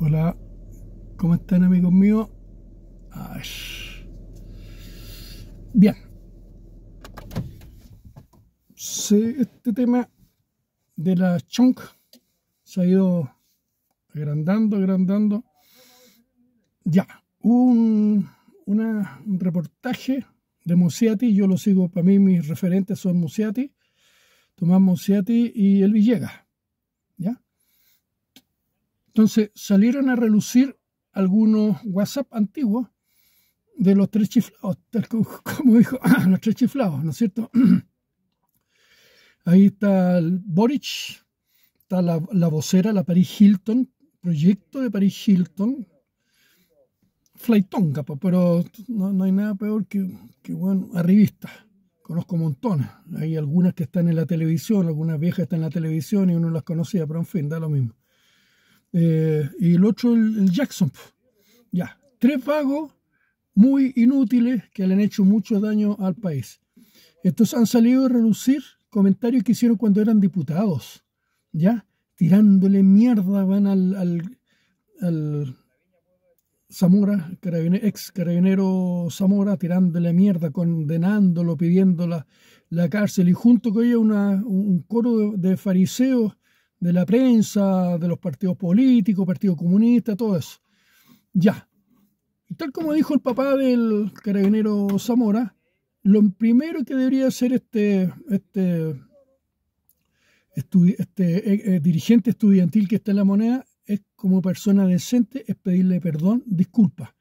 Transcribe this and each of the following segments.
Hola, ¿cómo están amigos míos? Bien. Este tema de la chunk se ha ido agrandando, agrandando. Ya, un, una, reportaje de Musiati, yo lo sigo, para mí mis referentes son Musiati, Tomás Musiati y El Villegas entonces salieron a relucir algunos WhatsApp antiguos de los tres chiflados, como, dijo, los tres chiflados, ¿no es cierto? Ahí está el Boric, está la, vocera, la Paris Hilton, proyecto de Paris Hilton, Flaytonga, pero no, hay nada peor que, que bueno, a Conozco montones. Hay algunas que están en la televisión, algunas viejas están en la televisión y uno las conocía, pero en fin, da lo mismo. Eh, y el otro, el, Jackson. Pues. Ya, tres pagos muy inútiles que le han hecho mucho daño al país. Estos han salido a relucir comentarios que hicieron cuando eran diputados, ¿ya? Tirándole mierda van al, al, al Zamora, ex carabinero Zamora, tirándole mierda, condenándolo, pidiendo la, cárcel. Y junto con ella un coro de fariseos de la prensa, de los partidos políticos, Partido Comunista, todo eso. Ya. Y tal como dijo el papá del carabinero Zamora, lo primero que debería hacer este, este, este eh, eh, dirigente estudiantil que está en la moneda es como persona decente, es pedirle perdón, disculpa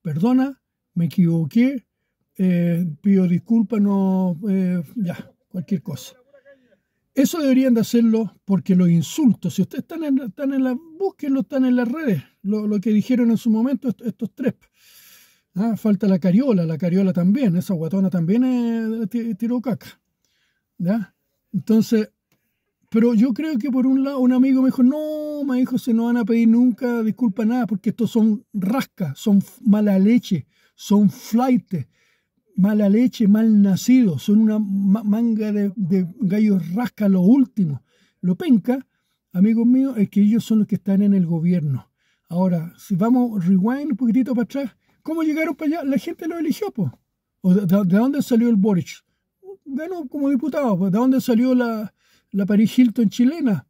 Perdona, me equivoqué, eh, pido disculpas, no, ya, cualquier cosa. Eso deberían de hacerlo porque los insultos, si ustedes están en, están en la, búsquenlo, están en las redes, lo, que dijeron en su momento estos, tres. Ah, falta la cariola, la cariola también, esa guatona también es eh, tiró caca. ¿ya? Entonces, pero yo creo que por un lado un amigo me dijo, no, me dijo, se no van a pedir nunca disculpa nada porque estos son rascas, son mala leche, son flightes mala leche, mal nacido, son una manga de, gallos rasca lo último. Lo penca, amigos míos, es que ellos son los que están en el gobierno. Ahora, si vamos rewind un poquitito para atrás, ¿cómo llegaron para allá? La gente lo eligió, pues. ¿O de, dónde salió el Boric? Ganó como diputado, pues, ¿de dónde salió la, la Paris Hilton chilena?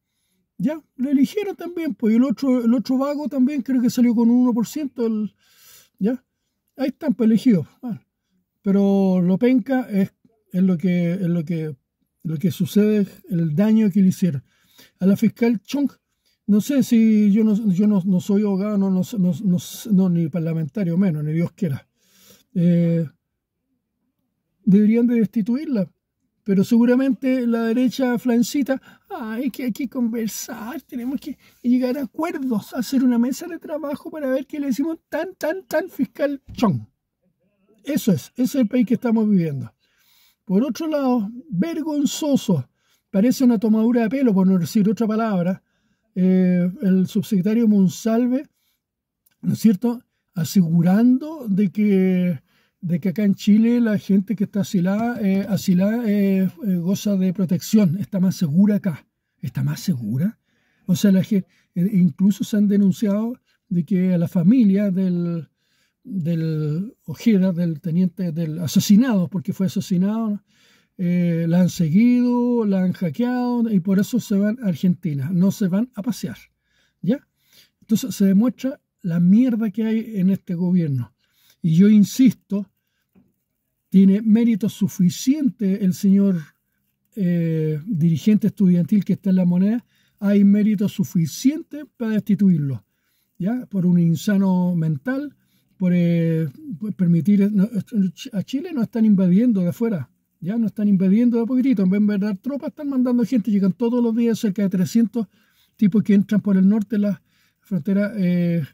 Ya, lo eligieron también, pues. Y el otro, el otro vago también creo que salió con un 1%, ya. Ahí están, pues, elegidos. Pero lo penca es, lo, que, sucede, el daño que le hicieron. A la fiscal Chong, no sé si yo no, soy abogado, no, ni parlamentario menos, ni Dios quiera. Eh, deberían de destituirla. Pero seguramente la derecha flancita, hay que hay que conversar, tenemos que llegar a acuerdos, hacer una mesa de trabajo para ver qué le decimos tan, tan, tan fiscal Chong eso es, ese es el país que estamos viviendo. Por otro lado, vergonzoso, parece una tomadura de pelo, por no decir otra palabra, eh, el subsecretario Monsalve, ¿no es cierto?, asegurando de que, de que acá en Chile la gente que está asilada, eh, eh, goza de protección, está más segura acá, está más segura. O sea, la incluso se han denunciado de que a la familia del, del Ojeda, del teniente, del asesinado, porque fue asesinado, eh, la han seguido, la han hackeado y por eso se van a Argentina, no se van a pasear. ¿ya? Entonces se demuestra la mierda que hay en este gobierno. Y yo insisto, tiene mérito suficiente el señor eh, dirigente estudiantil que está en la moneda, hay mérito suficiente para destituirlo, ¿ya? Por un insano mental eh, por, permitir a Chile no están invadiendo de afuera, ya no están invadiendo de poquitito, en vez de tropas están mandando gente, llegan todos los días cerca de 300 tipos que entran por el norte la frontera eh,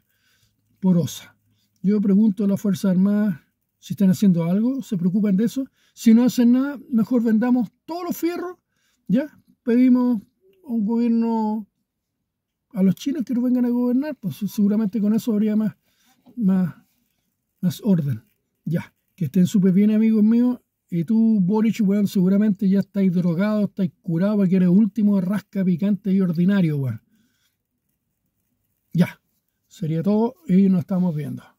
porosa. Yo pregunto a las Fuerzas Armadas si están haciendo algo, se preocupan de eso. Si no hacen nada, mejor vendamos todos los fierros, ¿ya? Pedimos a un gobierno, a los chinos que nos vengan a gobernar, pues seguramente con eso habría más orden. Ya, que estén súper bien amigos míos. Y tú, Boric, seguramente ya estáis drogado estáis curado porque eres último rasca picante y ordinario, weón. Ya, sería todo y nos estamos viendo.